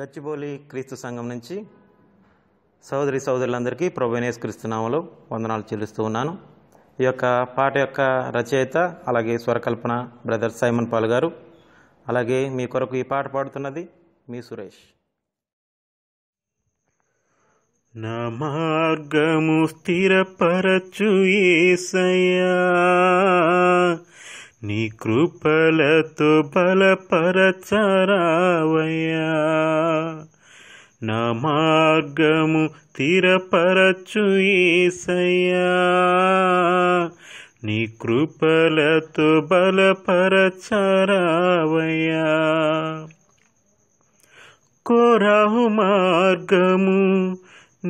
గచ్చిబోలి క్రీస్తు సంఘం నుంచి సోదరి సోదరులందరికీ ప్రభునేస్ క్రీస్తునామలో వందనాలు చెల్లిస్తూ ఉన్నాను ఈ యొక్క పాట యొక్క రచయిత అలాగే స్వరకల్పన బ్రదర్ సైమన్ పాల్ గారు అలాగే మీ కొరకు ఈ పాట పాడుతున్నది మీ సురేష్ నా మార్గము స్థిరపరచు ఏసయ్యా నీ కృపలతో బలపరచరావయ్యా నా మార్గము తీరపరచు ఏసయ్యా నీ కృపలతో బలపరచరావయ్యా కోరాహు మార్గము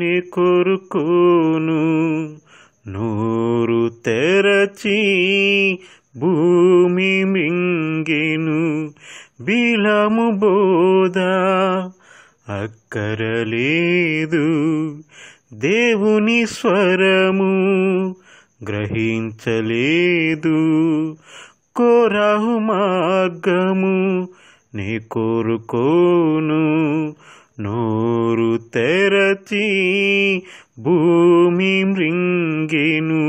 నీ కోరుకోను నూరు తెరచి భూమి మింగెను బిలము బోధ అక్కరలేదు దేవుని స్వరము గ్రహించలేదు కోరాహు మార్గము నీ కోరుకోను నోరు తెరచి భూమి మృంగెను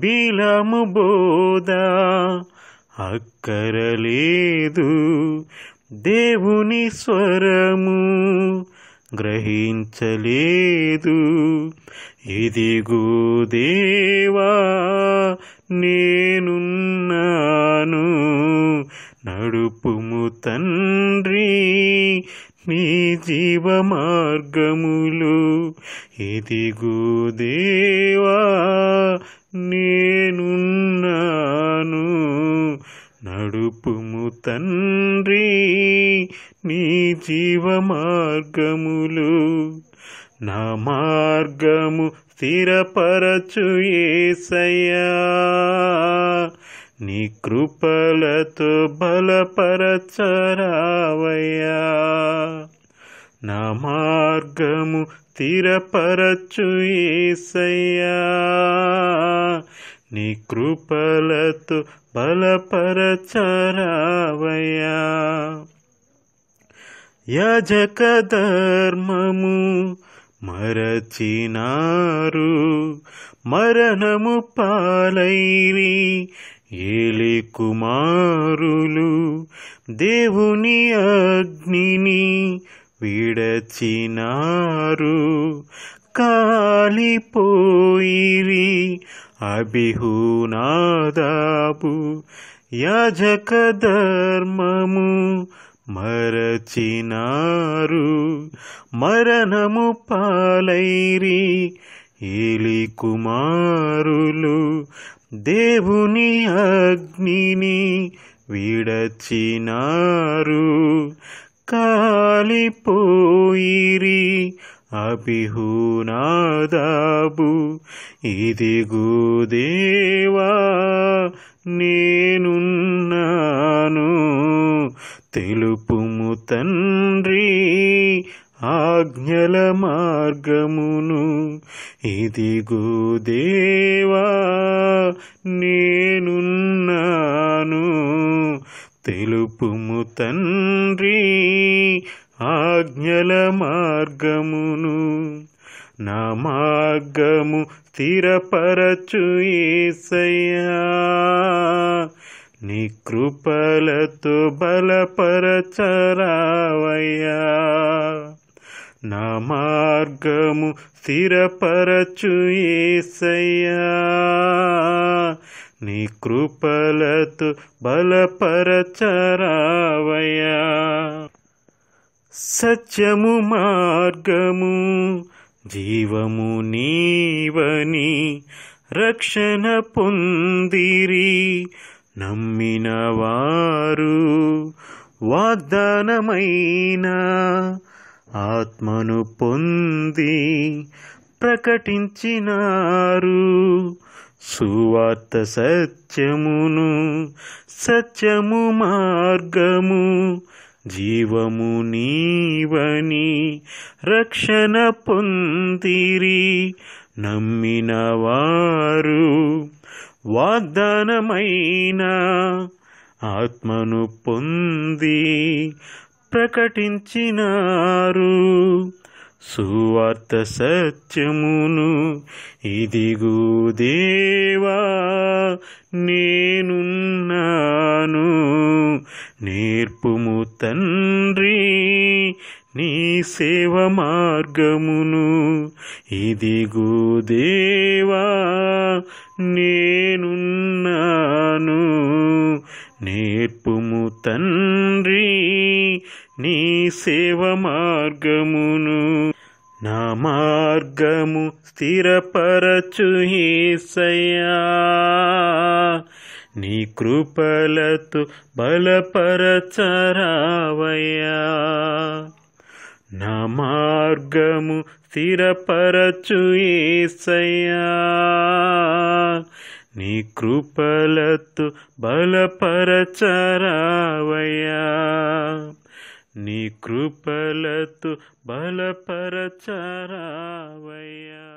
బిలము బోధ అక్కరలేదు దేవుని స్వరము గ్రహించలేదు ఇదిగో దేవా నేనున్నాను నడుపుము తండ్రి మీ జీవ మార్గములు ఇదిగో దేవా నేనున్నాను నడుపుము తండ్రి నీ జీవ మార్గములు నా మార్గము స్థిరపరచు ఏసయ్యా నీ కృపలతో బలపరచరావయ్యా నా మార్గము స్థిరపరచు ఏసయ్యా నీ కృపలతో బలపరచరావయ్యా యాజక ధర్మము మరచినారు మరణము పాలైరి ఏలి కుమారులు దేవుని అగ్నిని విడచినారు కాలిపోయిరి అభిహునాదాపు యాజక ధర్మము మరచినారు మరణము పాలైరి ఏలి కుమారులు దేవుని అగ్నిని విడచినారు కా కాలిపోయిరి అభిహునాదాబు ఇదిగో దేవా నేనున్నాను తెలుపుము తండ్రి ఆజ్ఞల మార్గమును ఇదిగో దేవా నేనున్నాను తెలుపుము తండ్రి ఆజ్ఞల మార్గమును నా మార్గము స్థిరపరచు ఏసయ్యా నీ కృపలతో బలపరచరావయ్యా నా మార్గము స్థిరపరచు ఏసయ్యా నీ కృపలతో బలపరచరావయ్యా సత్యము మార్గము జీవము నీవని రక్షణ పొందిరి నమ్మిన వారు వాగ్దానమైన ఆత్మను పొంది ప్రకటించినారు సువార్త సత్యమును సత్యము మార్గము జీవము నీవని రక్షణ పొందిరి నమ్మిన వారు వాగ్దానమైన ఆత్మను పొంది ప్రకటించినారు సువార్త సత్యమును ఇదిగూ దేవా నేనున్నాను నేర్పుము తండ్రి నీ సేవ మార్గమును ఇదిగో దేవా నేనున్నాను నేర్పుము తండ్రి నీ సేవ మార్గమును నా మార్గము స్థిరపరచు ఏసయ్యా నీ కృపలతు బలపరచరావయ్యా నా మార్గము స్థిరపరచు ఏసయ్యా నీ కృపలతో బలపరచరావయ్యా నీ కృపలతో బలపరచరావయ్యా